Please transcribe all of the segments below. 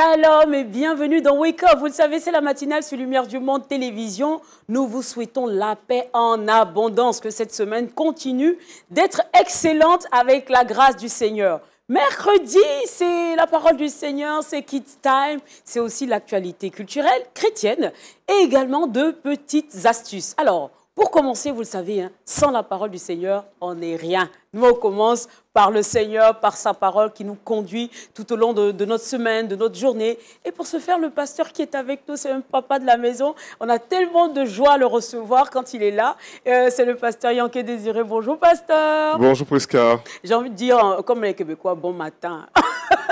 Shalom et bienvenue dans Wake Up. Vous le savez, c'est la matinale sur Lumière du Monde Télévision. Nous vous souhaitons la paix en abondance, que cette semaine continue d'être excellente avec la grâce du Seigneur. Mercredi, c'est la parole du Seigneur, c'est Kids Time, c'est aussi l'actualité culturelle, chrétienne et également de petites astuces. Alors, pour commencer, vous le savez, hein, sans la parole du Seigneur, on n'est rien. Nous, on commence par le Seigneur, par sa parole qui nous conduit tout au long de, notre semaine, de notre journée. Et pour ce faire, le pasteur qui est avec nous, c'est un papa de la maison. On a tellement de joie à le recevoir quand il est là. Euh, c'est le pasteur Yanké Désiré. Bonjour, pasteur. Bonjour, Prisca. J'ai envie de dire, euh, comme les Québécois, bon matin.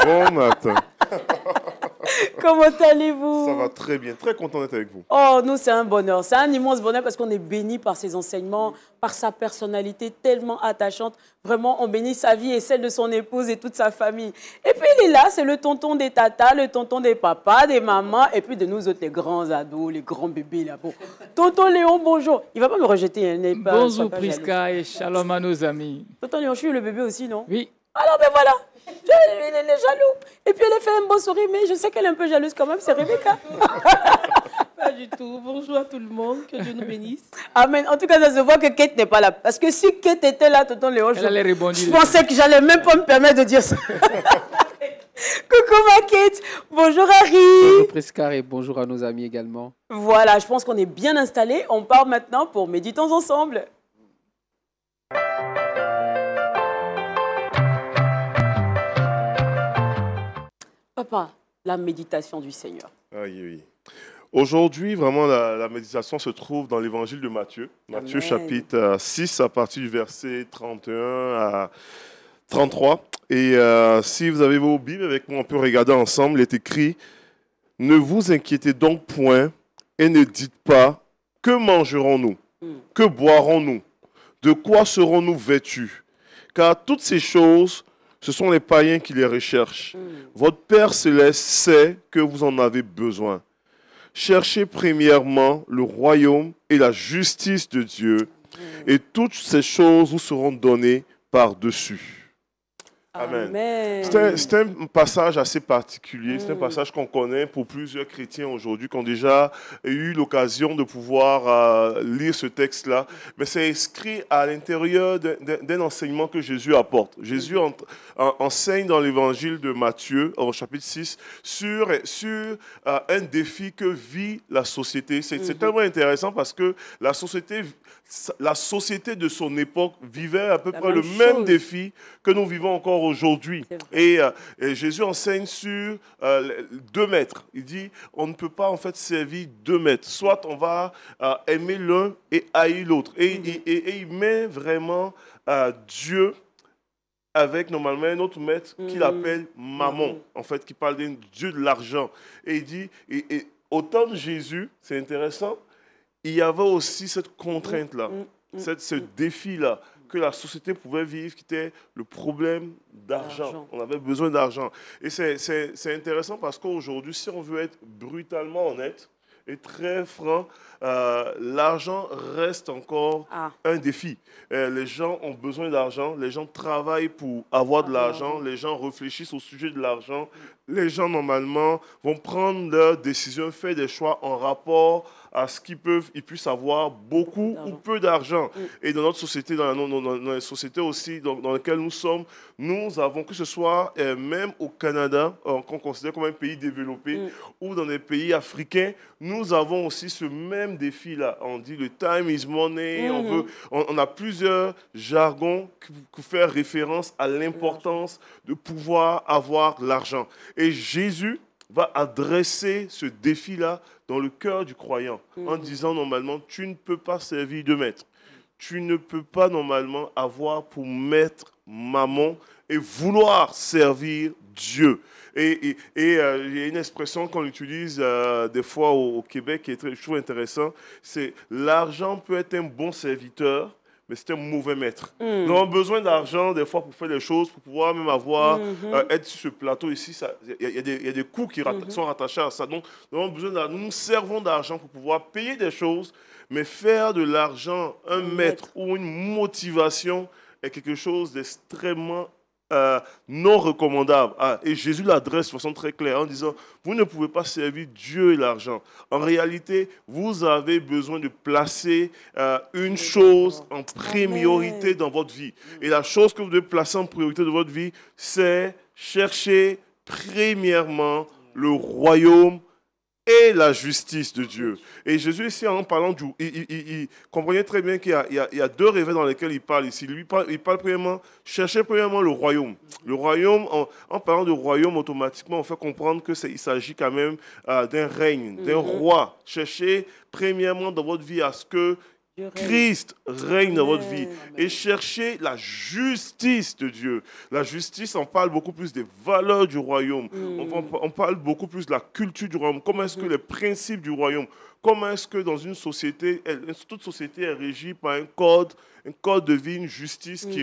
Bon matin. Comment allez-vous Ça va très bien, très content d'être avec vous. Oh, nous, c'est un bonheur, c'est un immense bonheur parce qu'on est béni par ses enseignements, par sa personnalité tellement attachante. Vraiment, on bénit sa vie et celle de son épouse et toute sa famille. Et puis, il est là, c'est le tonton des tatas, le tonton des papas, des mamans, et puis de nous autres, les grands ados, les grands bébés là-bas. Tonton Léon, bonjour. Il va pas me rejeter, hein, il n'est pas. Bonjour, Prisca et shalom à nos amis. Tonton Léon, je suis le bébé aussi, non Oui. Alors, ben voilà, elle est jaloux. Et puis elle a fait un beau sourire, mais je sais qu'elle est un peu jalouse quand même, c'est oh. Rebecca. pas du tout. Bonjour à tout le monde, que Dieu nous bénisse. Amen. En tout cas, ça se voit que Kate n'est pas là. Parce que si Kate était là, tout le temps Léon, je, je pensais que j'allais même pas me permettre de dire ça. Coucou ma Kate, bonjour Harry. Bonjour Prescar et bonjour à nos amis également. Voilà, je pense qu'on est bien installés. On part maintenant pour Méditons ensemble. pas la méditation du Seigneur ah Aujourd'hui, vraiment, la, méditation se trouve dans l'évangile de Matthieu. Matthieu chapitre 6 euh, à partir du verset 31 à 33. Et euh, si vous avez vos Bibles avec moi, on peut regarder ensemble. Il est écrit, ne vous inquiétez donc point et ne dites pas, que mangerons-nous mm. Que boirons-nous De quoi serons-nous vêtus Car toutes ces choses ce sont les païens qui les recherchent. Mm. Votre Père céleste sait que vous en avez besoin. Cherchez premièrement le royaume et la justice de Dieu, mm. et toutes ces choses vous seront données par-dessus. Amen. C'est un, passage assez particulier, c'est un mm. passage qu'on connaît pour plusieurs chrétiens aujourd'hui qui ont déjà eu l'occasion de pouvoir euh, lire ce texte-là, mais c'est inscrit à l'intérieur d'un enseignement que Jésus apporte. Jésus enseigne dans l'évangile de Matthieu au chapitre 6 sur, euh, un défi que vit la société. C'est mm-hmm. tellement intéressant parce que la société la société de son époque vivait à peu près le même défi que nous vivons encore aujourd'hui. Euh, et, Jésus enseigne sur euh, deux maîtres. Il dit, on ne peut pas en fait servir deux maîtres. Soit on va euh, aimer l'un et haïr l'autre. Et, mhm. et, il met vraiment Dieu avec normalement un autre maître qu'il mhm. appelle Mammon, mhm. en fait, qui parle d'un Dieu de l'argent. Et il dit, autant de Jésus, c'est intéressant, il y avait aussi cette contrainte-là, mm, mm, mm. ce défi-là que la société pouvait vivre, qui était le problème d'argent. On avait besoin d'argent. Et c'est intéressant parce qu'aujourd'hui, si on veut être brutalement honnête et très franc, euh, l'argent reste encore ah. un défi. Euh, les gens ont besoin d'argent, les gens travaillent pour avoir de l'argent, les gens réfléchissent au sujet de l'argent, les gens normalement vont prendre leurs décisions, faire des choix en rapport à ce qu'ils peuvent, ils puissent avoir beaucoup ou peu d'argent. Mm. Et dans notre société, dans, la société aussi dans, dans lesquelles nous sommes, nous avons, que ce soit euh, même au Canada, qu'on considère comme un pays développé, mm. ou dans les pays africains, nous avons aussi ce même défi-là. On dit le time is money, on, mm-hmm. veut, on, a plusieurs jargons qui font référence à l'importance de pouvoir avoir l'argent. Et Jésus va adresser ce défi-là dans le cœur du croyant en mhm. disant normalement, tu ne peux pas servir de maître. Tu ne peux pas normalement avoir pour maître maman et vouloir servir Dieu. Et, euh, il y a une expression qu'on utilise euh, des fois au, Québec qui est très, je intéressant, c'est l'argent peut être un bon serviteur, mais c'était un mauvais maître. Hmm. Nous avons besoin d'argent des fois pour faire des choses, pour pouvoir même avoir, hmm, hmm. Euh, être sur ce plateau ici. Il y, a des coûts qui sont rattachés à ça. Donc, nous avons besoin nous, nous servons d'argent pour pouvoir payer des choses, mais faire de l'argent un, maître, ou une motivation est quelque chose d'extrêmement euh, non recommandable. Ah, et Jésus l'adresse de façon très claire en disant, vous ne pouvez pas servir Dieu et l'argent. En réalité, vous avez besoin de placer euh, une chose en priorité dans votre vie. Et la chose que vous devez placer en priorité dans votre vie, c'est chercher premièrement le royaume et la justice de Dieu. Et Jésus, ici, en parlant du. Il, comprenait très bien qu'il y, a deux réveils dans lesquels il parle ici. Lui, il parle, parle premièrement, cherchez premièrement le royaume. Le royaume, en, parlant de royaume, automatiquement, on fait comprendre qu'il s'agit quand même euh, d'un règne, d'un mhm. roi. Cherchez premièrement dans votre vie à ce que Christ règne dans votre vie et cherchez la justice de Dieu. La justice, on parle beaucoup plus des valeurs du royaume. On, mm. on, parle beaucoup plus de la culture du royaume. Comment est-ce que mm. les principes du royaume Comment est-ce que dans une société, toute société est régie par un code, un code de vie, une justice qui,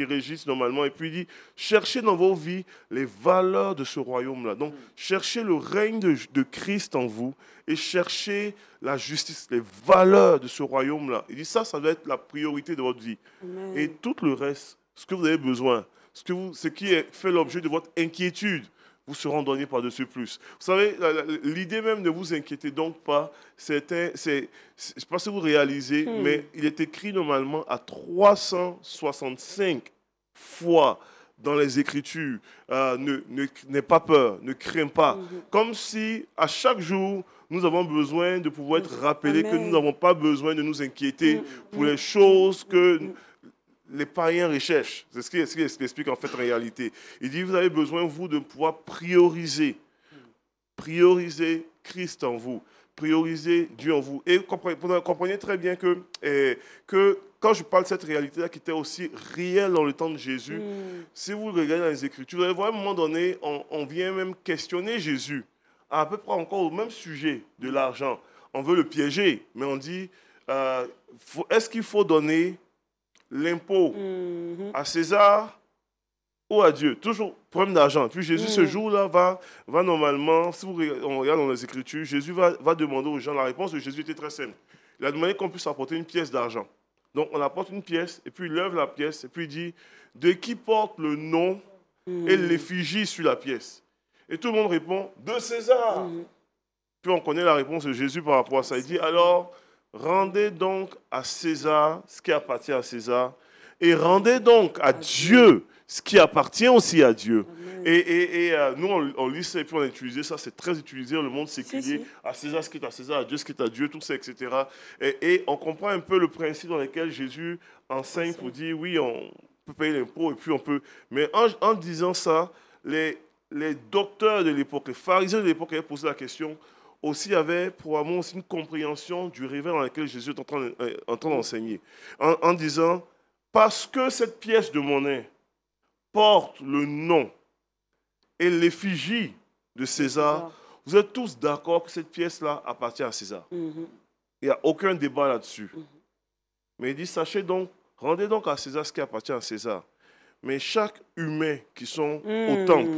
mhm. régisse normalement. Et puis il dit, cherchez dans vos vies les valeurs de ce royaume-là. Donc, mhm. cherchez le règne de, Christ en vous et cherchez la justice, les valeurs de ce royaume-là. Il dit, ça, ça doit être la priorité de votre vie. Et tout le reste, ce que vous avez besoin, ce, que vous, ce qui fait l'objet de votre inquiétude, vous seront donnés par-dessus plus. Vous savez, l'idée même, ne vous inquiétez donc pas, c'est, je ne sais pas si vous réalisez, hmm. mais il est écrit normalement à 365 fois dans les Écritures, euh, ne, pas peur, ne crains pas. Hmm. Comme si à chaque jour, nous avons besoin de pouvoir être hmm. rappelés que nous n'avons pas besoin de nous inquiéter pour les choses que les païens recherchent. C'est ce qu'il explique en fait en réalité. Il dit, vous avez besoin, vous, de pouvoir prioriser. Prioriser Christ en vous. Prioriser Dieu en vous. Et comprenez, très bien que, eh, que quand je parle de cette réalité-là qui était aussi réelle dans le temps de Jésus, hmm. si vous regardez dans les Écritures, vous allez voir à un moment donné, on, vient même questionner Jésus à peu près encore au même sujet de l'argent. On veut le piéger, mais on dit, euh, est-ce qu'il faut donner l'impôt mhm. à César ou à Dieu. Toujours problème d'argent. Puis Jésus, ce mhm. jour-là, va, va normalement, si on regarde dans les Écritures, Jésus va, va demander aux gens la réponse de Jésus était très simple. Il a demandé qu'on puisse apporter une pièce d'argent. Donc on apporte une pièce, et puis il lève la pièce, et puis il dit De qui porte le nom et mhm. l'effigie sur la pièce Et tout le monde répond De César. Puis on connaît la réponse de Jésus par rapport à ça. Il dit Alors. Rendez donc à César ce qui appartient à César et rendez donc à Dieu ce qui appartient aussi à Dieu. Et, et, euh, nous, on, lit ça et puis on a utilisé ça, c'est très utilisé dans le monde séculier, à César ce qui est à César, à Dieu ce qui est à Dieu, tout ça, etc. Et, on comprend un peu le principe dans lequel Jésus enseigne pour dire, oui, on peut payer l'impôt et puis on peut... Mais en, disant ça, les, les docteurs de l'époque, les pharisiens de l'époque avaient posé la question, aussi avait pour moi une compréhension du réveil dans lequel Jésus est en train, euh, d'enseigner, en, disant, parce que cette pièce de monnaie porte le nom et l'effigie de César, vous êtes tous d'accord que cette pièce-là appartient à César. Mhm. Il n'y a aucun débat là-dessus. Mhm. Mais il dit, sachez donc, rendez donc à César ce qui appartient à César. Mais chaque humain qui sont au hmm. temple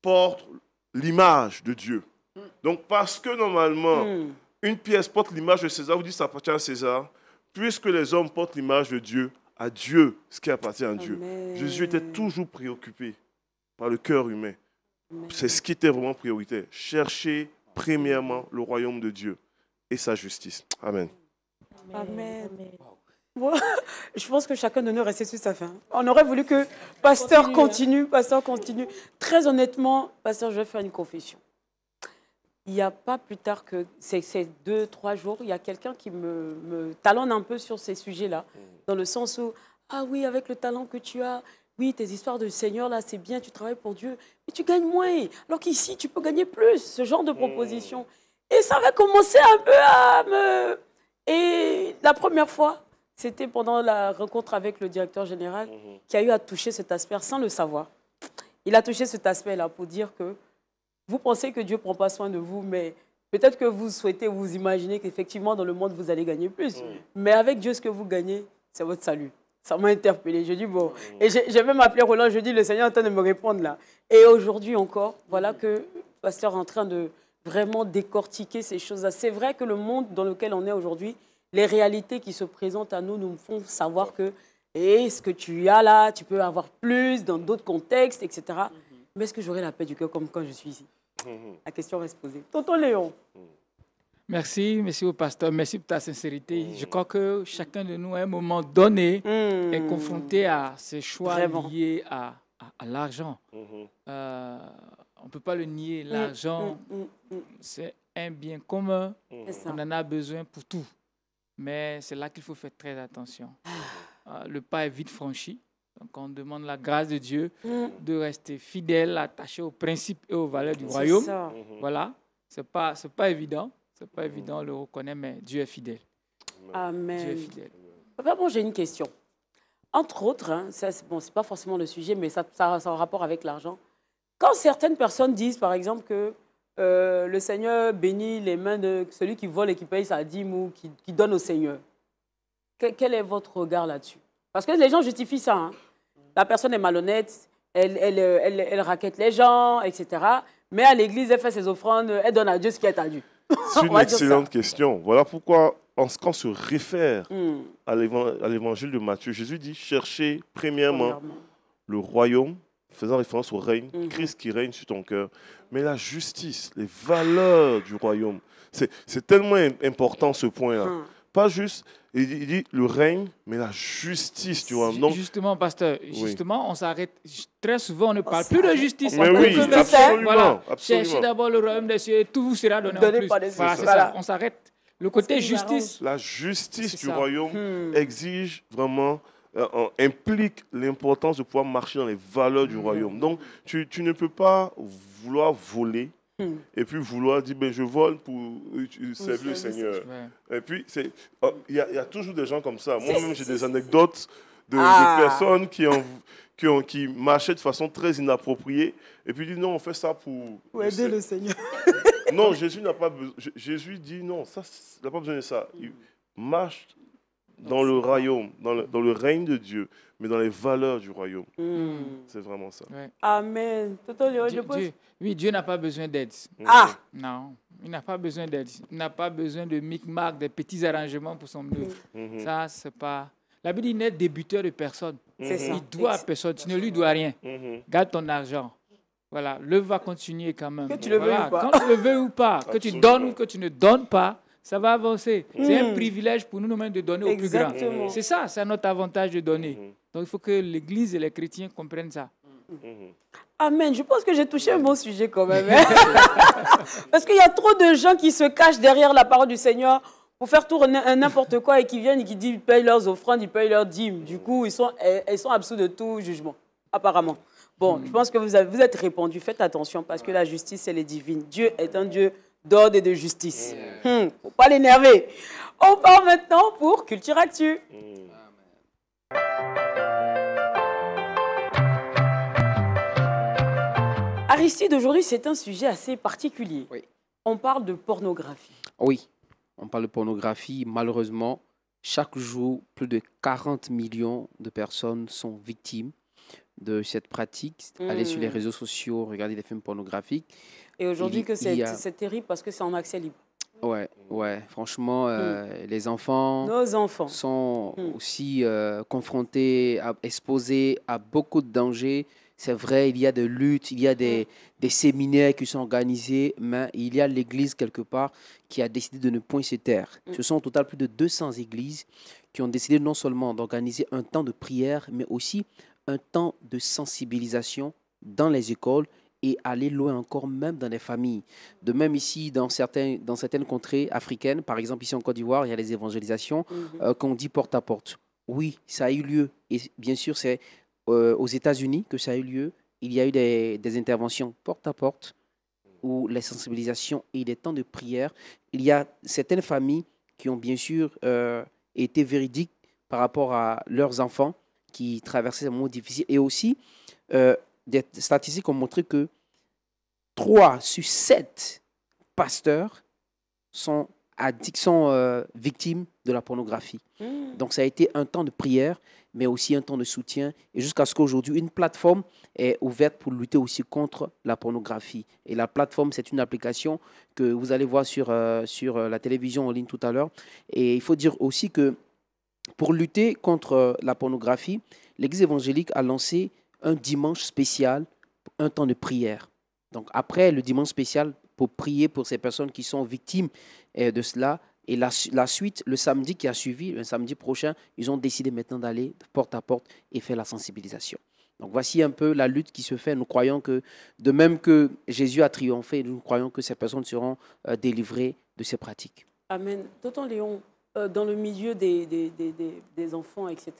porte l'image de Dieu. Donc, parce que normalement, hmm. une pièce porte l'image de César, vous dites ça appartient à César, puisque les hommes portent l'image de Dieu, à Dieu ce qui appartient à Dieu. Jésus était toujours préoccupé par le cœur humain. C'est ce qui était vraiment prioritaire. Chercher premièrement le royaume de Dieu et sa justice. Amen. Amen. je pense que chacun de nous restait sur sa fin. On aurait voulu que pasteur hein. continue, pasteur continue. Très honnêtement, pasteur, je vais faire une confession il n'y a pas plus tard que ces deux, trois jours, il y a quelqu'un qui me, talonne un peu sur ces sujets-là, mmh. dans le sens où, ah oui, avec le talent que tu as, oui, tes histoires de Seigneur, là, c'est bien, tu travailles pour Dieu, mais tu gagnes moins, alors qu'ici, tu peux gagner plus, ce genre de mmh. proposition. Et ça va commencer un peu à me... Et la première fois, c'était pendant la rencontre avec le directeur général mmh. qui a eu à toucher cet aspect sans le savoir. Il a touché cet aspect-là pour dire que vous pensez que Dieu ne prend pas soin de vous, mais peut-être que vous souhaitez, vous imaginez qu'effectivement, dans le monde, vous allez gagner plus. Mm. Mais avec Dieu, ce que vous gagnez, c'est votre salut. Ça m'a interpellé. Je dis, bon. Mm. Et j'ai même appelé Roland, je dis, le Seigneur est en train de me répondre là. Et aujourd'hui encore, voilà que le pasteur est en train de vraiment décortiquer ces choses-là. C'est vrai que le monde dans lequel on est aujourd'hui, les réalités qui se présentent à nous nous font savoir que est eh, ce que tu as là, tu peux avoir plus dans d'autres contextes, etc. Mm-hmm. Mais est-ce que j'aurai la paix du cœur comme quand je suis ici Mhm. La question se poser. Tonton Léon. Mhm. Merci, monsieur le pasteur. Merci pour ta sincérité. Mhm. Je crois que chacun de nous, à un moment donné, est confronté à ces choix liés à, l'argent. Euh, on ne peut pas le nier. Mm, l'argent, mm, mm, c'est un bien commun. On en a besoin pour tout. Mais c'est là qu'il faut faire très attention. Ah. Euh, le pas est vite franchi. Donc on demande la grâce de Dieu mm. de rester fidèle, attaché aux principes et aux valeurs du royaume. Mm-hmm. Voilà, c'est pas c'est pas évident, c'est pas mm-hmm. évident, on le reconnaît, mais Dieu est fidèle. Amen. Papa, j'ai une question. Entre autres, ce hein, ça, bon, c'est pas forcément le sujet, mais ça, ça, a un rapport avec l'argent. Quand certaines personnes disent, par exemple, que euh, le Seigneur bénit les mains de celui qui vole et qui paye sa dîme ou qui, donne au Seigneur, quel est votre regard là-dessus Parce que les gens justifient ça. Hein. La personne est malhonnête, elle, elle, euh, raquette les gens, etc. Mais à l'église, elle fait ses offrandes, elle donne à Dieu ce qui est à Dieu. C'est une excellente question. Voilà pourquoi, en ce qu'on se réfère hmm. à l'évangile de Matthieu, Jésus dit cherchez premièrement, le royaume, faisant référence au règne, hmm. Christ qui règne sur ton cœur, mais la justice, les valeurs du royaume. C'est tellement important ce point-là. Hmm. Pas juste il dit, le règne, mais la justice, tu vois. Donc, justement, pasteur, justement, on s'arrête. Très souvent, on ne parle plus de justice. Mais oui, absolument, voilà, Cherchez d'abord le royaume des cieux et tout vous sera donné en plus. on s'arrête. Le côté justice. La justice du royaume hmm. exige vraiment euh, implique l'importance de pouvoir marcher dans les valeurs du hmm. royaume. Donc, tu, tu, ne peux pas vouloir voler Hmm. et puis vouloir dire ben, je vole pour servir le Seigneur. Et puis, oh, il y, a toujours des gens comme ça. Moi-même, j'ai des anecdotes de, ah. personnes qui ont. qui, marchaient de façon très inappropriée et puis dit non, on fait ça pour. aider le Seigneur. non, Jésus n'a pas Jésus dit non, ça, n'a pas besoin de ça. Il marche dans, dans le royaume, dans le, dans le règne de Dieu mais dans les valeurs du royaume. Hmm. C'est vraiment ça. Amen. oui, Dieu n'a pas besoin d'aide. Ah Non, il n'a pas besoin d'aide. Il n'a pas besoin de micmac, des petits arrangements pour son œuvre. Mhm. Ça, c'est pas... La Bible n'est débuteur de personne. Il doit à personne. Tu ne lui dois rien. Mhm. Garde ton argent. Voilà, le va continuer quand même. Que tu le veux ou pas. Quand tu le veux ou pas, que tu donnes ou que tu ne donnes pas, ça va avancer. C'est un mm. privilège pour nous-mêmes de donner au plus grand. C'est ça, c'est notre avantage de donner. Mm-hmm. Donc il faut que l'Église et les chrétiens comprennent ça. Mm-hmm. Amen. Je pense que j'ai touché un bon sujet quand même. Hein. Parce qu'il y a trop de gens qui se cachent derrière la parole du Seigneur pour faire tourner n'importe quoi et qui viennent et qui disent, ils payent leurs offrandes, ils payent leurs dîmes. Du mm-hmm. coup, ils sont, ils sont absous de tout jugement, apparemment. Bon, je pense que vous, avez, vous êtes répondu. Faites attention parce que la justice, elle est divine. Dieu est un Dieu d'ordre et de justice. Eh Il ne hmm, faut pas l'énerver. On part maintenant pour Culture Actu. Hmm. Ah, Aristide, aujourd'hui, c'est un sujet assez particulier. Oui. On parle de pornographie. Oui, on parle de pornographie. Malheureusement, chaque jour, plus de 40 millions de personnes sont victimes de cette pratique. Allez Aller sur les hmm. réseaux sociaux, regarder des films pornographiques. Et aujourd'hui, que c'est terrible parce que c'est en accès libre. Ouais, ouais. Franchement, euh, mm. les enfants, Nos enfants. sont mm. aussi euh, confrontés, exposés à beaucoup de dangers. C'est vrai, il y a des luttes, il y a des, mm. des séminaires qui sont organisés, mais il y a l'Église quelque part qui a décidé de ne point se taire. Ce sont au total plus de 200 églises qui ont décidé non seulement d'organiser un temps de prière, mais aussi un temps de sensibilisation dans les écoles et aller loin encore, même dans les familles. De même ici, dans, certains, dans certaines contrées africaines, par exemple ici en Côte d'Ivoire, il y a les évangélisations mhm. euh, qu'on dit porte à porte. Oui, ça a eu lieu. Et bien sûr, c'est euh, aux États-Unis que ça a eu lieu. Il y a eu des, interventions porte à porte ou les sensibilisations et les temps de prière. Il y a certaines familles qui ont bien sûr euh, été véridiques par rapport à leurs enfants qui traversaient un moment difficile. Et aussi, des statistiques ont montré que 3 sur 7 pasteurs sont, euh, victimes de la pornographie. Hmm. Donc ça a été un temps de prière, mais aussi un temps de soutien, et jusqu'à ce qu'aujourd'hui, une plateforme est ouverte pour lutter aussi contre la pornographie. Et la plateforme, c'est une application que vous allez voir sur, euh, sur euh, la télévision en ligne tout à l'heure. Et il faut dire aussi que pour lutter contre la pornographie, l'Église évangélique a lancé un dimanche spécial, un temps de prière. Donc après le dimanche spécial, pour prier pour ces personnes qui sont victimes euh, de cela, et la, suite, le samedi qui a suivi, le samedi prochain, ils ont décidé maintenant d'aller porte à porte et faire la sensibilisation. Donc voici un peu la lutte qui se fait. Nous croyons que, de même que Jésus a triomphé, nous croyons que ces personnes seront euh, délivrées de ces pratiques. Amen. Tonton Léon, euh, dans le milieu des enfants, etc.,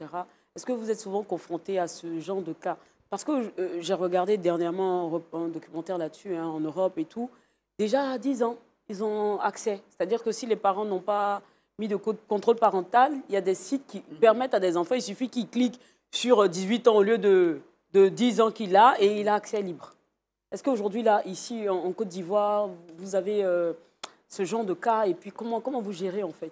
est-ce que vous êtes souvent confronté à ce genre de cas Parce que euh, j'ai regardé dernièrement un, documentaire là-dessus, hein, en Europe et tout. Déjà à 10 ans, ils ont accès. C'est-à-dire que si les parents n'ont pas mis de contrôle parental, il y a des sites qui mhm. permettent à des enfants, il suffit qu'ils cliquent sur 18 euh, ans au lieu de, 10 ans qu'il a et il a accès libre. Est-ce qu'aujourd'hui, là, ici, en, Côte d'Ivoire, vous avez euh, ce genre de cas et puis comment, comment vous gérez en fait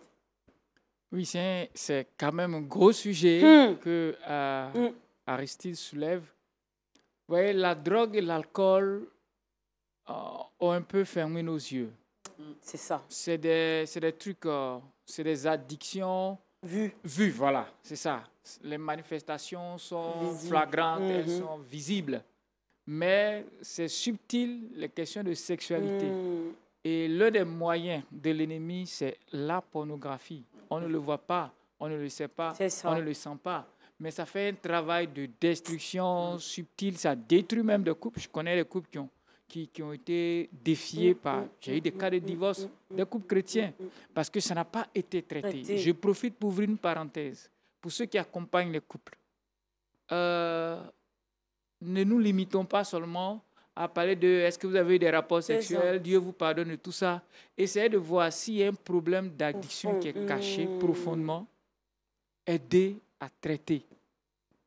oui, c'est quand même un gros sujet hmm. que euh, hmm. Aristide soulève. Vous voyez, la drogue et l'alcool euh, ont un peu fermé nos yeux. Hmm, c'est ça. C'est des, des, trucs, euh, c'est des addictions. Vues. Vues, voilà, c'est ça. Les manifestations sont flagrantes, elles mhm. sont visibles. Mais c'est subtil, les questions de sexualité. Et l'un des moyens de l'ennemi, c'est la pornographie. On ne le voit pas, on ne le sait pas, on ne le sent pas. Mais ça fait un travail de destruction subtile, ça détruit même des couples. Je connais des couples qui ont, qui, ont été défiés mm, par... Mm, j'ai eu des mm, cas de divorce des couples chrétiens parce que ça n'a pas été traité. Je profite pour ouvrir une parenthèse. Pour ceux qui accompagnent les couples, euh, ne nous limitons pas seulement à parler de est-ce que vous avez eu des rapports sexuels, Dieu vous pardonne tout ça. Essayez de voir s'il y a un problème d'addiction qui est caché mm. profondément. Aidez à traiter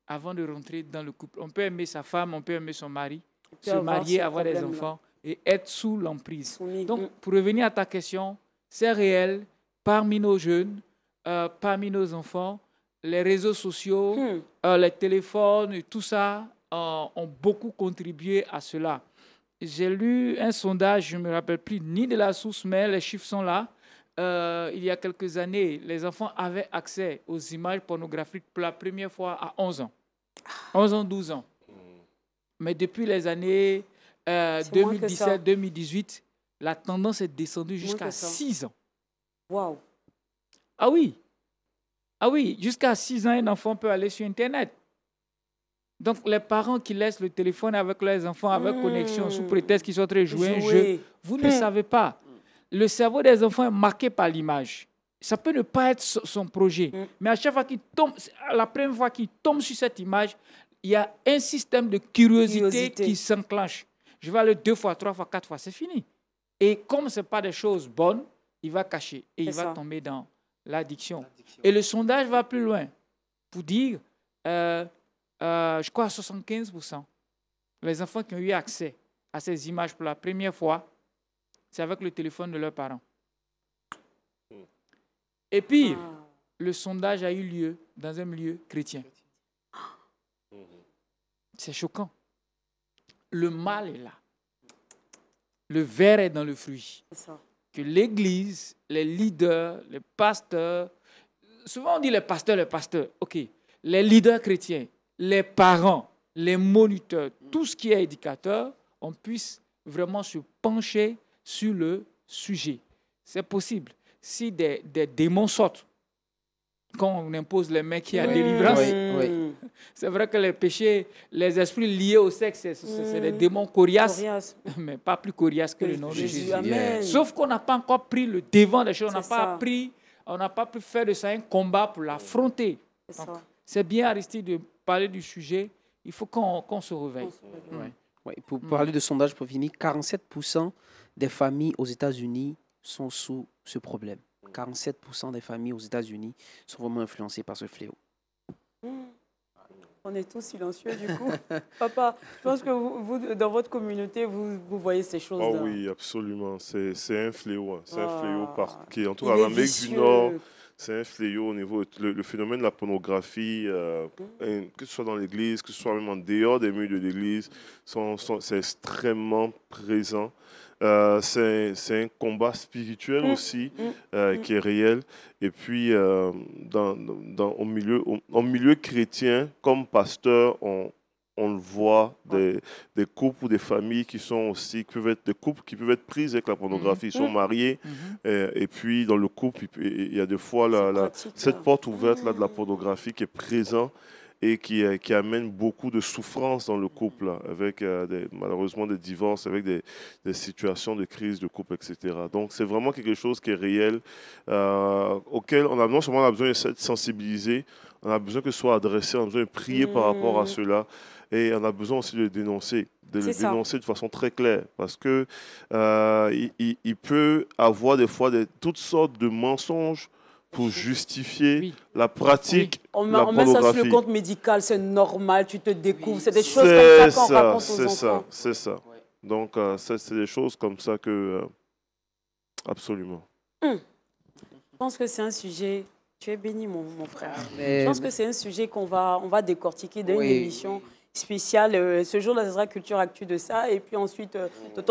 avant de rentrer dans le couple. On peut aimer sa femme, on peut aimer son mari, se marier, avoir, des enfants et être sous l'emprise. Donc, pour revenir à ta question, c'est réel parmi nos jeunes, euh, parmi nos enfants, les réseaux sociaux, hmm. euh, les téléphones, et tout ça euh, ont beaucoup contribué à cela. J'ai lu un sondage, je ne me rappelle plus ni de la source, mais les chiffres sont là. Euh, il y a quelques années, les enfants avaient accès aux images pornographiques pour la première fois à 11 ans. 11 ans, 12 ans. Mais depuis les années 2017-2018, euh, la tendance est descendue jusqu'à 6 ans. Waouh! Ah oui! Ah oui, jusqu'à 6 ans, un enfant peut aller sur Internet. Donc, les parents qui laissent le téléphone avec leurs enfants, avec hmm. connexion, sous prétexte qu'ils sont en train de jouer un jeu, vous ne hmm. savez pas. Le cerveau des enfants est marqué par l'image. Ça peut ne pas être son projet, hmm. mais à chaque fois qu'il tombe, la première fois qu'il tombe sur cette image, il y a un système de curiosité, qui s'enclenche. Je vais aller deux fois, trois fois, quatre fois, c'est fini. Et comme ce n'est pas des choses bonnes, il va cacher et il va tomber dans l'addiction. Et le sondage va plus loin pour dire euh, euh, je crois, 75%. Les enfants qui ont eu accès à ces images pour la première fois, c'est avec le téléphone de leurs parents. Et puis, ah. le sondage a eu lieu dans un milieu chrétien. C'est choquant. Le mal est là. Le verre est dans le fruit. Que l'Église, les leaders, les pasteurs, souvent on dit les pasteurs, les pasteurs, ok, les leaders chrétiens, les parents, les moniteurs, tout ce qui est éducateur, on puisse vraiment se pencher sur le sujet. C'est possible. Si des, des, démons sortent, quand on impose les mains qui ont délivrance, c'est vrai que les péchés, les esprits liés au sexe, c'est des démons coriaces, mais pas plus coriaces que le nom de Jésus. Sauf qu'on n'a pas encore pris le devant des choses, on n'a pas appris, on n'a pas pu faire de ça un combat pour l'affronter. C'est bien Aristide de parler du sujet, il faut qu'on se réveille. pour mm. parler de sondage, pour finir, 47% des familles aux États-Unis sont sous ce problème. 47% mm. des familles aux États-Unis sont vraiment influencées par ce fléau. On est tous silencieux du coup. Papa, je pense que vous, dans votre communauté, vous, voyez ces choses. là ah oui, absolument. C'est un fléau. C'est un fléau hein. ah. par... en tout cas, du Nord, c'est un fléau au niveau le, phénomène de la pornographie, euh, que ce soit dans l'Église, que ce soit même en dehors des murs de l'Église, c'est extrêmement présent. Euh, c'est, un combat spirituel mm. aussi mm. Euh, mm. qui est réel. Et puis, dans, dans, au, milieu, au milieu chrétien, comme pasteur, on, on le voit, des, couples ou des familles qui sont aussi, peuvent être des couples qui peuvent être prises avec la pornographie. Ils mhm. sont mariés mhm. et, puis dans le couple, il y a des fois la, cette porte ouverte là de la pornographie qui est présente et qui, euh, qui, amène beaucoup de souffrance dans le couple, avec euh, des, malheureusement des divorces, avec des, situations de crise de couple, etc. Donc c'est vraiment quelque chose qui est réel, euh, auquel on a non seulement on a besoin de sensibiliser, on a besoin que ce soit adressé, on a besoin de prier par rapport à mm. cela. Et on a besoin aussi de le dénoncer, de le dénoncer de façon très claire, parce que euh, il, peut avoir des fois toutes sortes de mensonges pour justifier la pratique. On, on met ça sur le compte médical, c'est normal, tu te découvres, c'est des choses comme ça qu'on raconte C'est ça, c'est ça. Donc, euh, c'est des choses comme ça que... Euh, absolument. Hum. Je pense que c'est un sujet... Tu es béni, mon, frère. Je pense que c'est un sujet qu'on va, on va décortiquer dans une émission spécial. Euh, ce jour-là, ce sera Culture Actu de ça. Et puis ensuite, euh,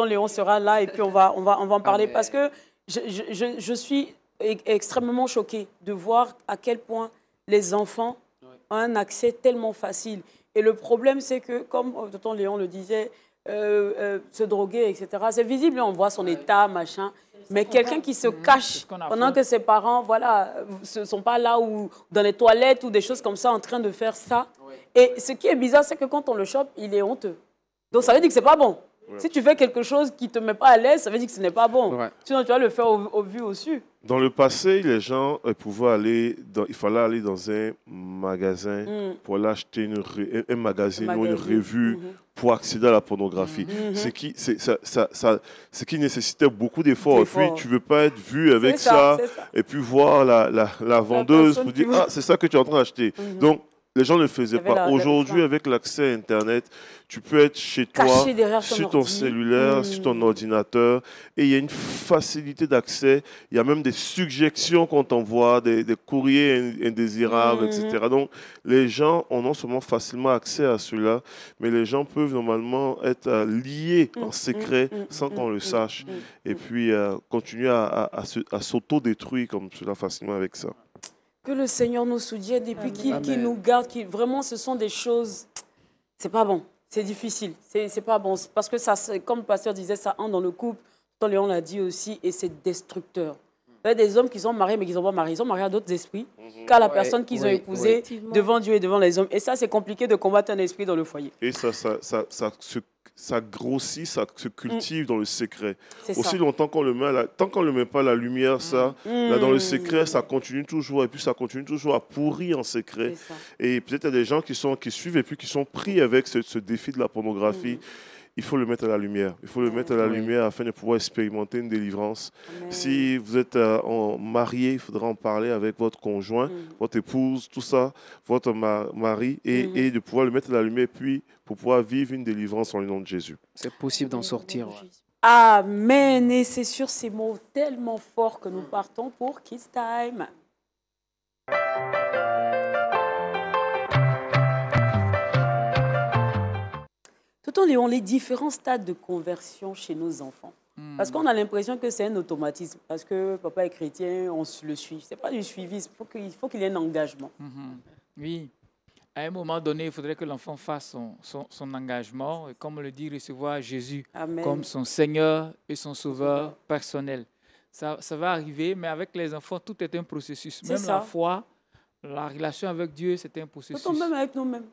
Léon sera là et puis on va, on va, on va en parler. Ah, parce que je, je, je suis e-, extrêmement choquée de voir à quel point les enfants ont un accès tellement facile. Et le problème, c'est que, comme euh, Tonton Léon le disait, euh, se droguer, etc. C'est visible, on voit son état, machin. Mais quelqu'un qui se mhm. cache pendant que ses parents, voilà, ne sont pas là ou dans les toilettes ou des choses comme ça en train de faire ça, et ce qui est bizarre, c'est que quand on le chope, il est honteux. Donc ça veut dire que c'est pas bon. Si tu fais quelque chose qui te met pas à l'aise, ça veut dire que ce n'est pas bon. Sinon, tu vas le faire au, vu au su. Dans le passé, les gens euh, pouvaient aller, dans, il fallait aller dans un magasin mm. pour aller acheter une, un, un, ou une revue mm-hmm. pour accéder à la pornographie. Mm-hmm. Mm-hmm. C'est Ce, qui, ça, ça, c'est qui nécessitait beaucoup d'efforts. Et puis, tu ne veux pas être vu avec ça, et puis voir la, la, vendeuse pour dire Ah, c'est ça que tu es en train d'acheter. Donc, les gens ne faisaient pas. Aujourd'hui, avec l'accès à Internet, tu peux être chez toi, sur ton, cellulaire, hmm. sur ton ordinateur, et il y a une facilité d'accès. Il y a même des suggestions qu'on t'envoie, des, des, courriers indésirables, etc. Hmm. Donc, les gens ont non seulement facilement accès à cela, mais les gens peuvent normalement être euh, liés hmm. en secret sans qu'on le sache, et puis euh, continuer à, à, à s'auto-détruire comme cela facilement avec ça. Que le Seigneur nous soutienne et puis qu'il nous garde. vraiment, ce sont des choses. C'est pas bon. C'est difficile. C'est pas bon. Parce que, ça, comme le pasteur disait, ça entre dans le couple. Léon l'a dit aussi, et c'est destructeur. Il y a des hommes qui sont mariés, mais qui ne sont pas mariés. Ils sont mariés à d'autres esprits qu'à mhm. la personne qu'ils ont épousée devant Dieu et devant les hommes. Et ça, c'est compliqué de combattre un esprit dans le foyer. Et ça, ça, ça grossit, ça se cultive dans le secret. Aussi longtemps qu'on le met, tant qu'on ne met pas la lumière, ça, mm. dans le mm. secret, ça continue toujours, et puis ça continue toujours à pourrir en secret. Et peut-être il y a des gens qui, sont, qui suivent et puis qui sont pris avec ce, défi de la pornographie. Mm il faut le mettre à la lumière. Il faut le mettre à la lumière afin de pouvoir expérimenter une délivrance. Si vous êtes euh, marié, il faudra en parler avec votre conjoint, mm. votre épouse, tout ça, votre mari, mm. et, de pouvoir le mettre à la lumière, puis pour pouvoir vivre une délivrance en le nom de Jésus. C'est possible d'en sortir. Amen. Et c'est sur ces mots tellement forts que nous partons pour Kiss Time. Peut-on les, on les différents stades de conversion chez nos enfants hmm. Parce qu'on a l'impression que c'est un automatisme. Parce que papa est chrétien, on le suit. Ce n'est pas du suivi, il faut qu'il y ait un engagement. Hmm, hmm. Oui. À un moment donné, il faudrait que l'enfant fasse son, engagement et, comme le dit, recevoir Jésus comme son Seigneur et son Sauveur personnel. Ça, va arriver, mais avec les enfants, tout est un processus. même la foi, la relation avec Dieu, c'est un processus. Même avec nous-mêmes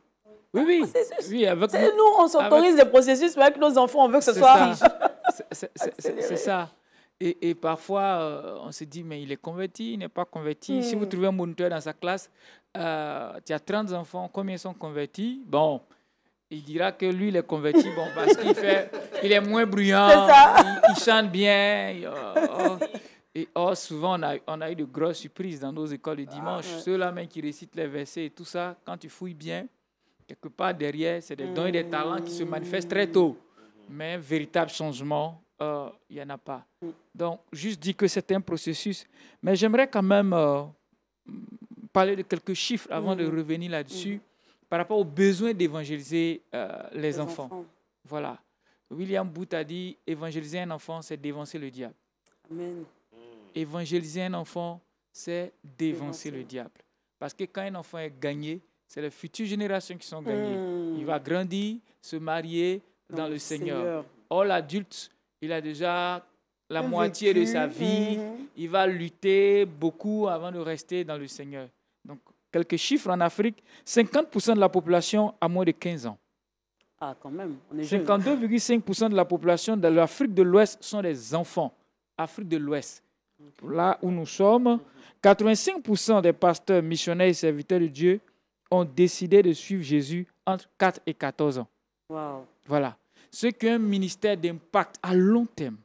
oui, oui, avec nous, on s'autorise des processus, avec nos enfants, on veut que ce soit. C'est ça. Et, et parfois, euh, on se dit, mais il est converti, il n'est pas converti. Si vous hmm. trouvez un moniteur dans sa classe, euh, tu as 30 enfants, combien sont convertis Bon, il dira que lui, il est converti, bon, parce qu'il fait, il est moins bruyant, il, chante bien. Oh, oh. Et oh, souvent, on a, eu de grosses surprises dans nos écoles le ah, dimanche. Ceux-là même qui récitent les versets et tout ça, quand tu fouilles bien, quelque part derrière, c'est des dons et des mm. talents qui se manifestent très tôt. Mais un véritable changement, il euh, y n'y en a pas. Mm. Donc, juste dire que c'est un processus. Mais j'aimerais quand même euh, parler de quelques chiffres avant de mm. revenir là-dessus par rapport au besoin d'évangéliser euh, les, enfants. Voilà. William Booth a dit évangéliser un enfant, c'est dévancer le diable. Amen. Évangéliser un enfant, c'est dévancer le diable. Parce que quand un enfant est gagné, c'est les futures générations qui sont gagnées. Il va hmm. grandir, se marier dans, le Seigneur. Or, l'adulte, il a déjà la moitié de sa vie. Uh-huh. Il va lutter beaucoup avant de rester dans le Seigneur. Donc, quelques chiffres en Afrique 50% de la population a moins de 15 ans. Ah, quand même. 52,5% de la population de l'Afrique de l'Ouest sont des enfants. Afrique de l'Ouest. Là où nous sommes, 85% des pasteurs, missionnaires et serviteurs de Dieu ont décidé de suivre Jésus entre 4 et 14 ans. Voilà. Ce qu'un ministère d'impact à long terme,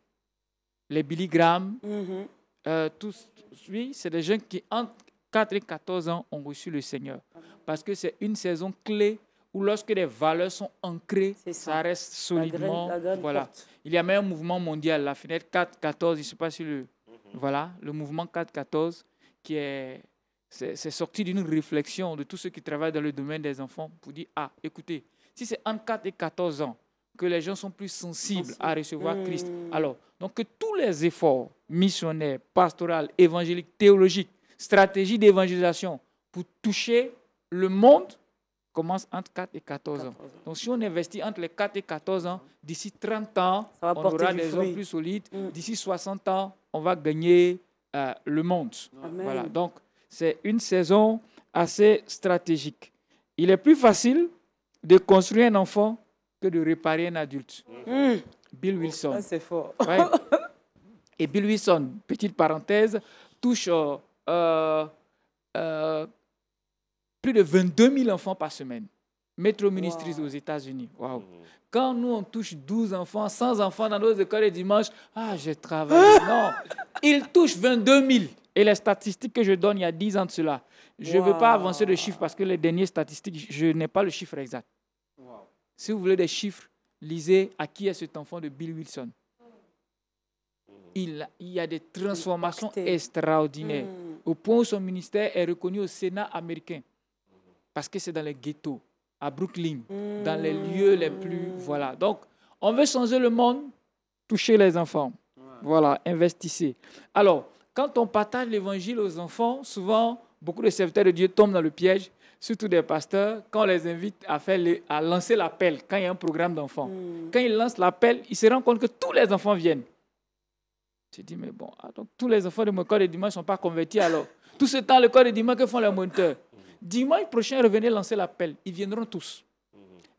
les Billy Graham, mm-hmm. euh, tous, oui, c'est des gens qui, entre 4 et 14 ans, ont reçu le Seigneur. Parce que c'est une saison clé où lorsque les valeurs sont ancrées, ça. reste solidement. voilà. Il y a même un mouvement mondial, la fenêtre 4-14, je ne sais pas si le... Mm-hmm. Voilà, le mouvement 4-14 qui est c'est sorti d'une réflexion de tous ceux qui travaillent dans le domaine des enfants pour dire, ah, écoutez, si c'est entre 4 et 14 ans que les gens sont plus sensibles à recevoir mmh. Christ, alors, donc que tous les efforts missionnaires, pastoraux, évangéliques, théologiques, stratégies d'évangélisation pour toucher le monde commencent entre 4 et 14 ans. Donc si on investit entre les 4 et 14 ans, d'ici 30 ans, on aura des fruit. plus solides. Mmh. D'ici 60 ans, on va gagner euh, le monde. Voilà, donc c'est une saison assez stratégique. Il est plus facile de construire un enfant que de réparer un adulte. Hmm. Bill Wilson. c'est fort. Et Bill Wilson, petite parenthèse, touche euh, euh, euh, plus de 22 000 enfants par semaine. métro Ministries aux États-Unis. Hmm. Quand nous, on touche 12 enfants, 100 enfants dans nos écoles le dimanche, ah, je travaille non, il touche 22 000. Et les statistiques que je donne il y a 10 ans de cela, je ne veux pas avancer de chiffres parce que les dernières statistiques, je n'ai pas le chiffre exact. Si vous voulez des chiffres, lisez à qui est cet enfant de Bill Wilson. Hmm. Il, il y a des transformations extraordinaires. Hmm. Au point où son ministère est reconnu au Sénat américain. Parce que c'est dans les ghettos, à Brooklyn, dans les hmm. lieux les plus... Voilà. Donc, on veut changer le monde, toucher les enfants. Voilà, investissez. Alors, quand on partage l'évangile aux enfants, souvent, beaucoup de serviteurs de Dieu tombent dans le piège, surtout des pasteurs, quand on les invite à, faire à lancer l'appel, quand il y a un programme d'enfants. Hmm. Quand ils lancent l'appel, ils se rendent compte que tous les enfants viennent. Je dis, mais bon, ah, tous les enfants de mon corps de dimanche ne sont pas convertis alors. Tout ce temps, le corps de dimanche, que font les moniteurs Dimanche prochain, revenez lancer l'appel. Ils viendront tous.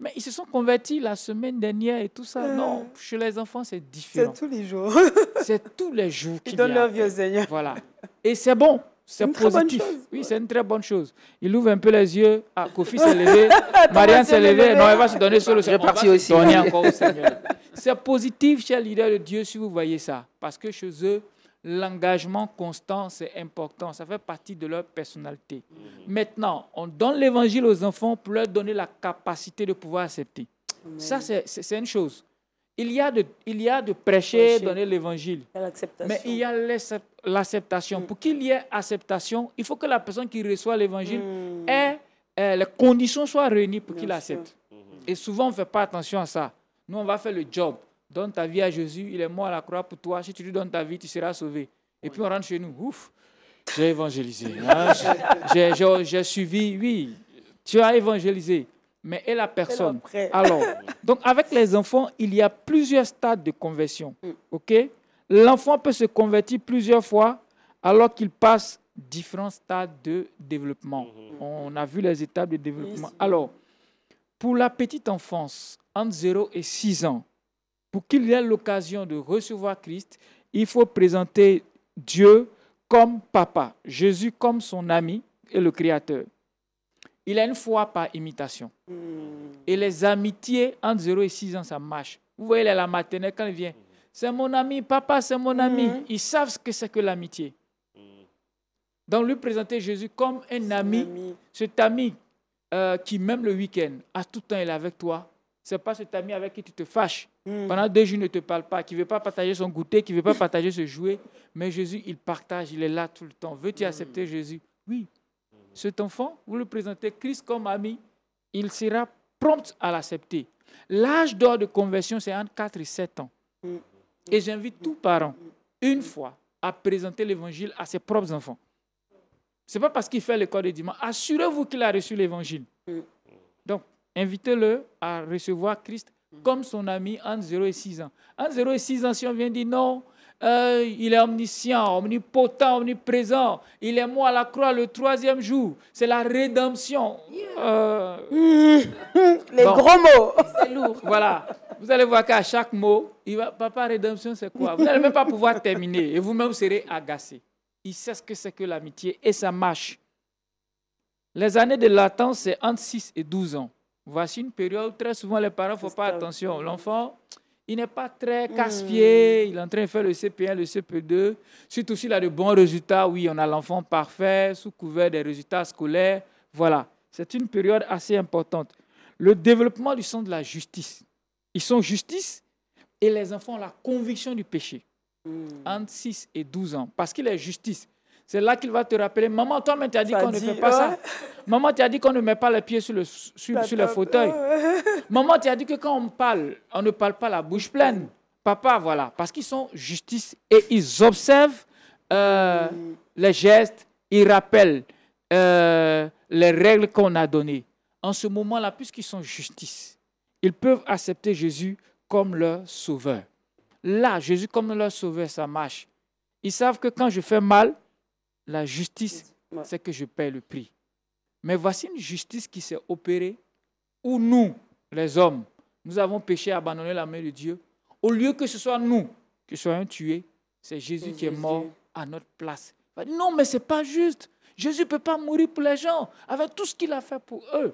Mais ils se sont convertis la semaine dernière et tout ça. Euh, non, chez les enfants, c'est différent. C'est tous les jours. c'est tous les jours. Ils donnent leur vie au Seigneur. Voilà. Et c'est bon. C'est positif. Oui, c'est une très bonne chose. Il ouvre un peu les yeux. Ah, Kofi s'est levé. Marianne s'est levée. Non, elle va se donner sur le Seigneur. aussi. Donner encore au Seigneur. C'est positif chez le leader de Dieu si vous voyez ça. Parce que chez eux, l'engagement constant, c'est important. Ça fait partie de leur personnalité. Maintenant, on donne l'évangile aux enfants pour leur donner la capacité de pouvoir accepter. Ça, c'est une chose. Il y a de, il y a de prêcher, donner l'évangile. Mais il y a l'acceptation. Mm. Pour qu'il y ait acceptation, il faut que la personne qui reçoit l'évangile mm. ait les conditions soient réunies pour qu'il accepte. Mm-hmm. Et souvent, on ne fait pas attention à ça. Nous, on va faire le job. Donne ta vie à Jésus, il est mort à la croix pour toi. Si tu lui donnes ta vie, tu seras sauvé. Et puis on rentre chez nous. Ouf, j'ai évangélisé. Hein, j'ai suivi, oui, tu as évangélisé. Mais et la personne Alors, donc avec les enfants, il y a plusieurs stades de conversion. Mm. OK L'enfant peut se convertir plusieurs fois alors qu'il passe différents stades de développement. Mm-hmm. On a vu les étapes de développement. Alors, pour la petite enfance, entre 0 et 6 ans, pour qu'il ait l'occasion de recevoir Christ, il faut présenter Dieu comme papa, Jésus comme son ami et le créateur. Il a une foi par imitation. Hmm. Et les amitiés entre 0 et 6 ans, ça marche. Vous voyez, la maternelle, quand il vient, hmm. c'est mon ami, papa, c'est mon ami. Hmm. Ils savent ce que c'est que l'amitié. Donc, lui présenter Jésus comme un ami, cet ami euh, qui, même le week-end, à tout temps, il est avec toi, c'est pas cet ami avec qui tu te fâches. Hmm. Pendant deux jours, il ne te parle pas, qui ne veut pas partager son goûter, qui ne veut pas partager ce jouet. Mais Jésus, il partage, il est là tout le temps. Veux-tu hmm. accepter Jésus Oui. Cet enfant, vous le présentez Christ comme ami, il sera prompt à l'accepter. L'âge d'or de conversion, c'est entre 4 et 7 ans. Hmm. Et j'invite tous parents, une fois, à présenter l'évangile à ses propres enfants. Ce n'est pas parce qu'il fait le corps de dimanche. Assurez-vous qu'il a reçu l'évangile. Invitez-le à recevoir Christ comme son ami entre 0 et 6 ans. En 0 et 6 ans, si on vient dire non, euh, il est omniscient, omnipotent, omniprésent. Il est mort à la croix le troisième jour. C'est la rédemption. Euh. Les gros mots. C'est lourd. Voilà. Vous allez voir qu'à chaque mot, il va, papa, rédemption, c'est quoi Vous n'allez même pas pouvoir terminer. Et vous-même serez agacé. Il sait ce que c'est que l'amitié et ça marche. Les années de latence, c'est entre 6 et 12 ans. Voici une période où très souvent les parents ne font pas attention. L'enfant, il n'est pas très hmm. casse-pied, il est en train de faire le CP1, le CP2. Surtout s'il a de bons résultats, oui, on a l'enfant parfait, sous couvert des résultats scolaires. Voilà, c'est une période assez importante. Le développement du sens de la justice. Ils sont justice et les enfants ont la conviction du péché. Hmm. Entre 6 et 12 ans, parce qu'il est justice. C'est là qu'il va te rappeler Maman, toi-même, tu as dit qu'on ne fait pas ça. Maman, tu as dit qu'on ne met pas les pieds sur le, sur, le fauteuil. Maman, tu as dit que quand on parle, on ne parle pas la bouche pleine. Papa, voilà. Parce qu'ils sont justice et ils observent euh, les gestes, ils rappellent euh, les règles qu'on a données. En ce moment-là, puisqu'ils sont justice, ils peuvent accepter Jésus comme leur sauveur. Là, Jésus comme leur sauveur, ça marche. Ils savent que quand je fais mal, la justice, c'est que je paie le prix. Mais voici une justice qui s'est opérée où nous, les hommes, nous avons péché, abandonné la main de Dieu. Au lieu que ce soit nous qui soyons tués, c'est Jésus qui est mort à notre place. Non, mais ce n'est pas juste. Jésus ne peut pas mourir pour les gens avec tout ce qu'il a fait pour eux.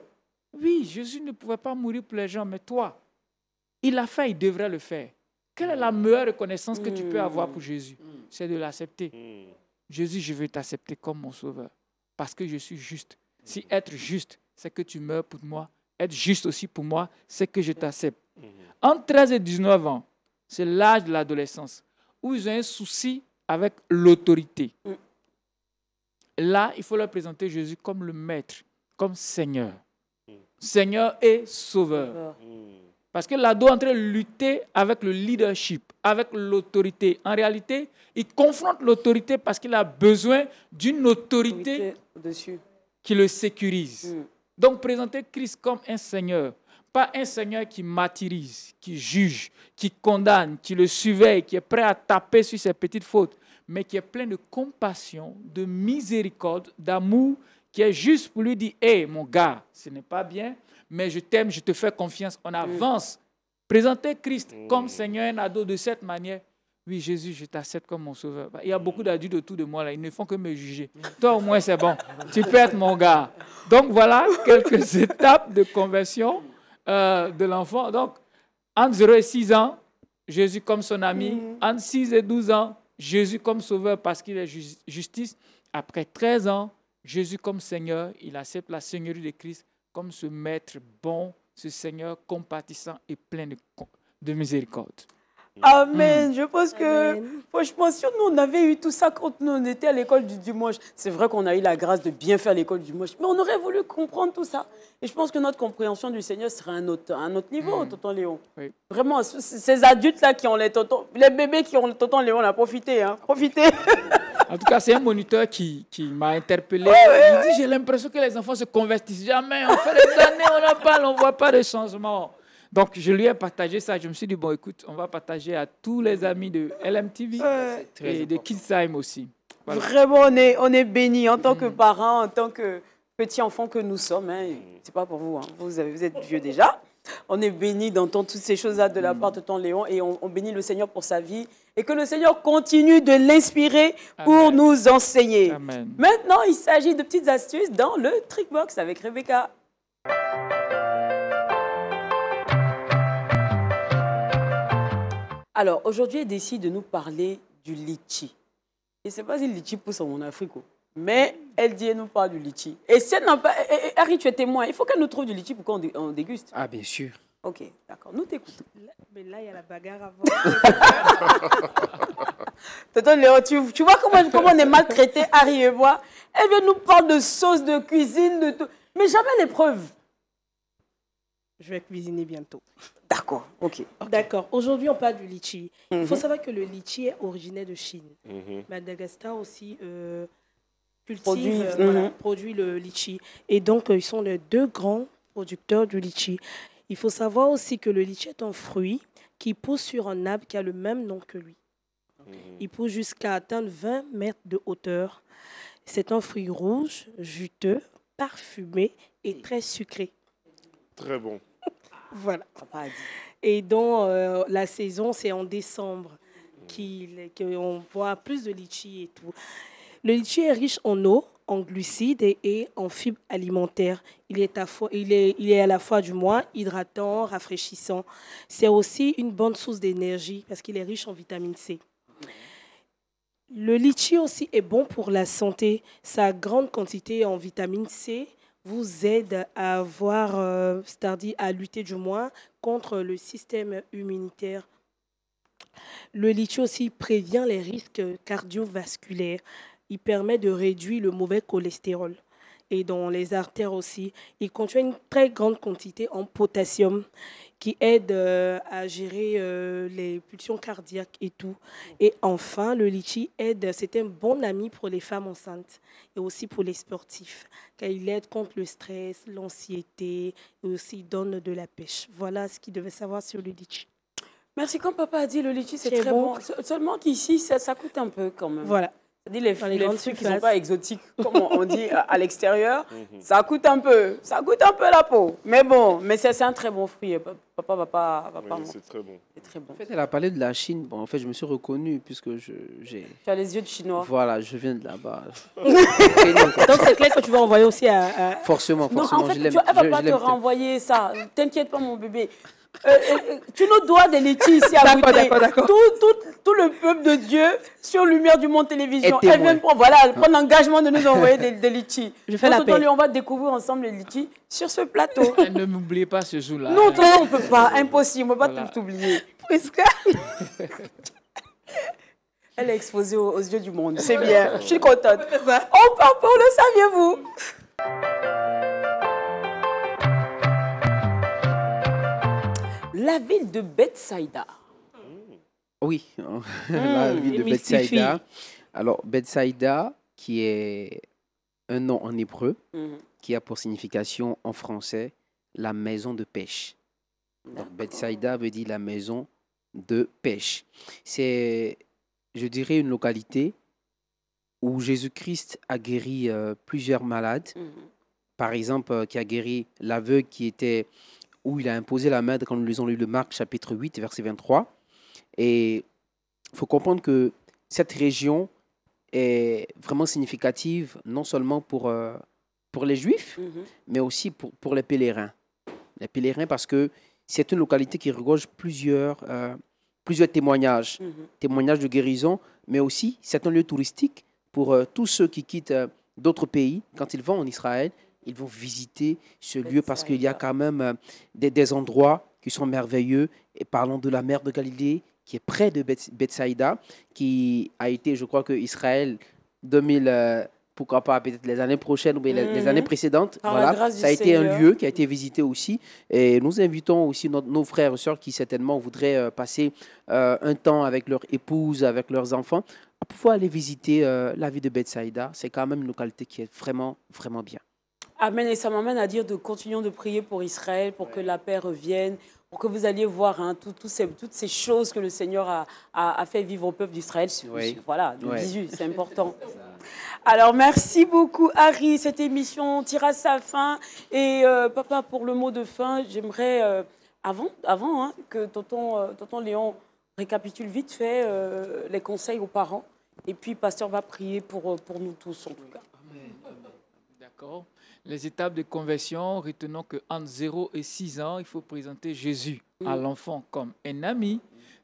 Oui, Jésus ne pouvait pas mourir pour les gens, mais toi, il a fait, il devrait le faire. Quelle est la meilleure reconnaissance que tu peux avoir pour mm. Jésus mm. C'est de l'accepter. Mm. Jésus, je veux t'accepter comme mon sauveur parce que je suis juste. Si être juste, c'est que tu meurs pour moi, être juste aussi pour moi, c'est que je t'accepte. Mhm. Entre 13 et 19 ans, c'est l'âge de l'adolescence où ils ont un souci avec l'autorité. Là, il faut leur présenter Jésus comme le maître, comme Seigneur. Mhm. Seigneur et Sauveur. Mhm. Parce que l'ado est en train de lutter avec le leadership, avec l'autorité. En réalité, il confronte l'autorité parce qu'il a besoin d'une autorité, qui le sécurise. Hmm. Donc, présenter Christ comme un Seigneur, pas un Seigneur qui martyrise, qui juge, qui condamne, qui le surveille, qui est prêt à taper sur ses petites fautes, mais qui est plein de compassion, de miséricorde, d'amour, qui est juste pour lui dire Hé, mon gars, ce n'est pas bien, mais je t'aime, je te fais confiance. On mm. avance. Présenter Christ mm. comme Seigneur et ado de cette manière. Oui, Jésus, je t'accepte comme mon sauveur. Il y a beaucoup d'adultes autour de moi, là. Ils ne font que me juger. Toi, au moins, c'est bon. Tu peux être mon gars. Donc, voilà quelques étapes de conversion euh, de l'enfant. Donc, entre 0 et 6 ans, Jésus comme son ami. Entre mm. 6 et 12 ans, Jésus comme sauveur parce qu'il est justice. Après 13 ans, Jésus comme Seigneur, il accepte la Seigneurie de Christ comme ce maître bon, ce Seigneur compatissant et plein de, miséricorde. Amen. Je pense que, franchement, si nous, on avait eu tout ça quand nous, on était à l'école du dimanche, c'est vrai qu'on a eu la grâce de bien faire l'école du dimanche, mais on aurait voulu comprendre tout ça. Et je pense que notre compréhension du Seigneur serait à un autre, un autre niveau, hmm. Tonton Léon. Vraiment, ces adultes-là qui ont les tontons, les bébés qui ont le Tonton Léon, on a profité, hein, profité. En tout cas, c'est un moniteur qui, qui m'a interpellé. Il dit, j'ai l'impression que les enfants se convertissent jamais. On fait des années, on n'en parle, on ne voit pas de changement. Donc, je lui ai partagé ça. Je me suis dit, bon, écoute, on va partager à tous les amis de LMTV et de Time aussi. Vraiment, on est, on est bénis en tant que mm. parents, en tant que petits enfants que nous sommes. Hein. C'est pas pour vous, hein. vous, avez, vous êtes vieux déjà. on est béni d'entendre toutes ces choses-là de la mm. part de ton Léon et on, bénit le Seigneur pour sa vie et que le Seigneur continue de l'inspirer pour nous enseigner. Amen. Maintenant, il s'agit de petites astuces dans le Trickbox avec Rebecca. Alors, aujourd'hui, elle décide de nous parler du litchi. Et c'est pas si le litchi pousse en Afrique. Oh. Mais elle dit, elle nous parle du litchi. Et si elle pas... Harry, tu es témoin. Il faut qu'elle nous trouve du litchi pour qu'on déguste. Ah, bien sûr. Ok, d'accord. Nous t'écoutons. Mais là, il y a la bagarre avant. Tonton Léo, tu, vois comment, on est maltraité, Harry et moi. Elle vient nous parler de sauce, de cuisine, de tout. Mais jamais les preuves. Je vais cuisiner bientôt. D'accord, ok. D'accord. Aujourd'hui, on parle du litchi. Il faut mhm. savoir que le litchi est originaire de Chine. Mhm. Madagascar aussi. Euh, produit, euh, mm-hmm. produit le litchi. Et donc, euh, ils sont les deux grands producteurs du litchi. Il faut savoir aussi que le litchi est un fruit qui pousse sur un arbre qui a le même nom que lui. Mm-hmm. Il pousse jusqu'à atteindre 20 mètres de hauteur. C'est un fruit rouge, juteux, parfumé et très sucré. Très bon. voilà. Et donc euh, la saison, c'est en décembre qu'on voit plus de litchi et tout. Le litchi est riche en eau, en glucides et, en fibres alimentaires. Il est, à la fois du moins hydratant, rafraîchissant. C'est aussi une bonne source d'énergie parce qu'il est riche en vitamine C. Le litchi aussi est bon pour la santé. Sa grande quantité en vitamine C vous aide à avoir, euh, à lutter du moins contre le système immunitaire. Le litchi aussi prévient les risques cardiovasculaires il permet de réduire le mauvais cholestérol et dans les artères aussi. Il contient une très grande quantité en potassium qui aide euh, à gérer euh, les pulsions cardiaques et tout. Et enfin, le litchi aide, c'est un bon ami pour les femmes enceintes et aussi pour les sportifs, car il aide contre le stress, l'anxiété et aussi donne de la pêche. Voilà ce qu'il devait savoir sur le litchi. Merci. Comme papa a dit, le litchi, c'est très bon. Seulement qu'ici, ça, ça coûte un peu quand même. Voilà les, les, qui ne sont pas exotiques, comme on dit à, l'extérieur, mhm. ça coûte un peu, ça coûte un peu la peau. Mais bon, mais c'est un très bon fruit. Papa va pas, C'est très bon. En fait, elle a parlé de la Chine. Bon, en fait, je me suis reconnue puisque j'ai. Tu as les yeux de chinois. Voilà, je viens de là-bas. Donc c'est clair que tu vas envoyer aussi un... Forcément, forcément. Non, en fait, elle va pas te renvoyer ça. T'inquiète pas, mon bébé. Euh, euh, euh, tu nous dois des litchis ici à D'accord, d'accord, Tout, le peuple de Dieu sur Lumière du Monde Télévision. Elle vient prendre, voilà, ah. prendre l'engagement de nous envoyer des, des Je fais la paix. On va découvrir ensemble les litchis sur ce plateau. ne m'oubliez pas ce jour-là. Non, hein. on ne peut pas. Impossible. On ne peut pas t'oublier. Prisca. Elle est exposée aux, aux yeux du monde. C'est bien. Je suis contente. On part pour le saviez-vous. la ville de Bethsaida. Oui, hmm. la hmm. ville de Bethsaida. Alors, Bethsaida, qui est un nom en hébreu, hmm. qui a pour signification en français la maison de pêche. Donc, Bethsaida veut dire la maison de pêche. C'est, je dirais, une localité où Jésus-Christ a guéri euh, plusieurs malades. Par exemple, euh, qui a guéri l'aveugle qui était où il a imposé la main quand nous lisons le Marc, chapitre 8, verset 23. Et il faut comprendre que cette région est vraiment significative, non seulement pour, euh, pour les Juifs, mhm. mais aussi pour, pour les pèlerins. Les pèlerins, parce que c'est une localité qui regorge plusieurs, euh, plusieurs témoignages, mhm. témoignages de guérison, mais aussi c'est un lieu touristique pour euh, tous ceux qui quittent d'autres pays quand ils vont en Israël ils vont visiter ce lieu parce qu'il y a quand même euh, des, endroits qui sont merveilleux. Et parlons de la mer de Galilée qui est près de Bethsaïda, qui a été, je crois que Israël 2000 euh, pourquoi pas peut-être les années prochaines ou les, mm-hmm. années précédentes. Ça a été un lieu qui a été visité aussi. Et nous invitons aussi nos, frères et sœurs qui certainement voudraient euh, passer un temps avec leur épouse, avec leurs enfants, à pouvoir aller visiter la ville de Bethsaïda. C'est quand même une localité qui est vraiment, vraiment bien. Amen. Et ça m'amène à dire de continuer de prier pour Israël, pour que la paix revienne, pour que vous alliez voir hein, tout, toutes ces choses que le Seigneur a, fait vivre au peuple d'Israël. Voilà, c'est important. Alors, merci beaucoup, Harry. Cette émission tira sa fin. Et euh, papa, pour le mot de fin, j'aimerais, euh, avant, avant hein, que euh, tonton, Léon récapitule vite fait les conseils aux parents. Et puis, pasteur va prier pour, pour nous tous, en tout cas. D'accord les étapes de conversion, retenons que entre 0 et 6 ans, il faut présenter Jésus à l'enfant comme un ami.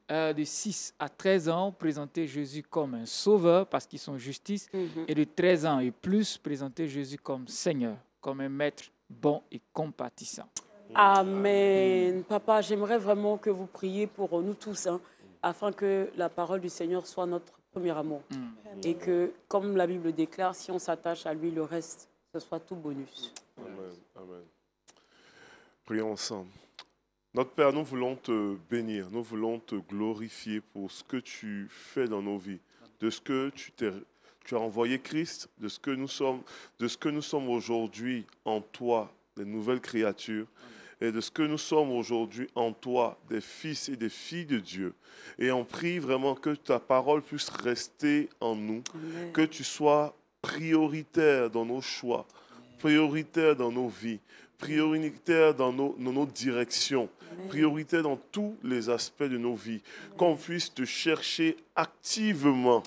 Euh, de 6 à 13 ans, présenter Jésus comme un sauveur parce qu'ils sont justice. Mhm. Et de 13 ans et plus, présenter Jésus comme Seigneur, comme un maître bon et compatissant. Amen. Papa, j'aimerais vraiment que vous priez pour nous tous, hein, afin que la parole du Seigneur soit notre premier amour. Mm. Et que, comme la Bible déclare, si on s'attache à lui, le reste ce soit tout bonus. Amen. Prions ensemble. Notre Père, nous voulons te bénir, nous voulons te glorifier pour ce que tu fais dans nos vies, de ce que tu as envoyé Christ, de ce que nous sommes, de ce que nous sommes aujourd'hui en toi, des nouvelles créatures, et de ce que nous sommes aujourd'hui en toi, des fils et des filles de Dieu. Et on prie vraiment que ta parole puisse rester en nous, que tu sois prioritaire dans nos choix, prioritaire dans nos vies, prioritaire dans nos, directions, prioritaire dans tous les aspects de nos vies. Qu'on puisse te chercher activement,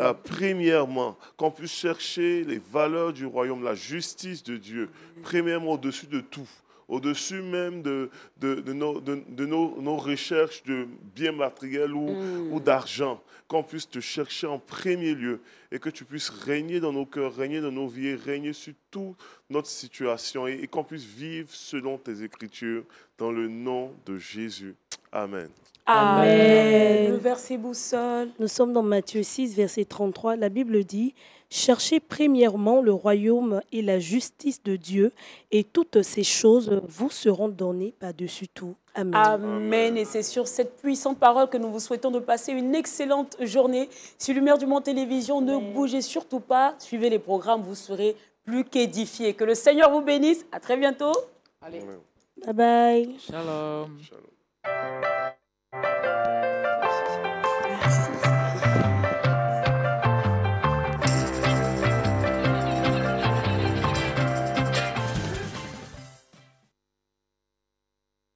euh, premièrement, qu'on puisse chercher les valeurs du royaume, la justice de Dieu, premièrement au-dessus de tout au-dessus même de, de, nos, de nos, recherches de biens matériels ou, mm. ou d'argent, qu'on puisse te chercher en premier lieu et que tu puisses régner dans nos cœurs, régner dans nos vies, régner sur toute notre situation et, qu'on puisse vivre selon tes écritures dans le nom de Jésus. Amen. Amen. Amen. Le verset boussole. Nous sommes dans Matthieu 6, verset 33. La Bible dit Cherchez premièrement le royaume et la justice de Dieu, et toutes ces choses vous seront données par-dessus tout. Amen. Amen. Et c'est sur cette puissante parole que nous vous souhaitons de passer une excellente journée. Si l'humeur du Monde Télévision, ne bougez surtout pas. Suivez les programmes, vous serez plus qu'édifiés. Que le Seigneur vous bénisse. À très bientôt. Allez. Bye bye. Shalom.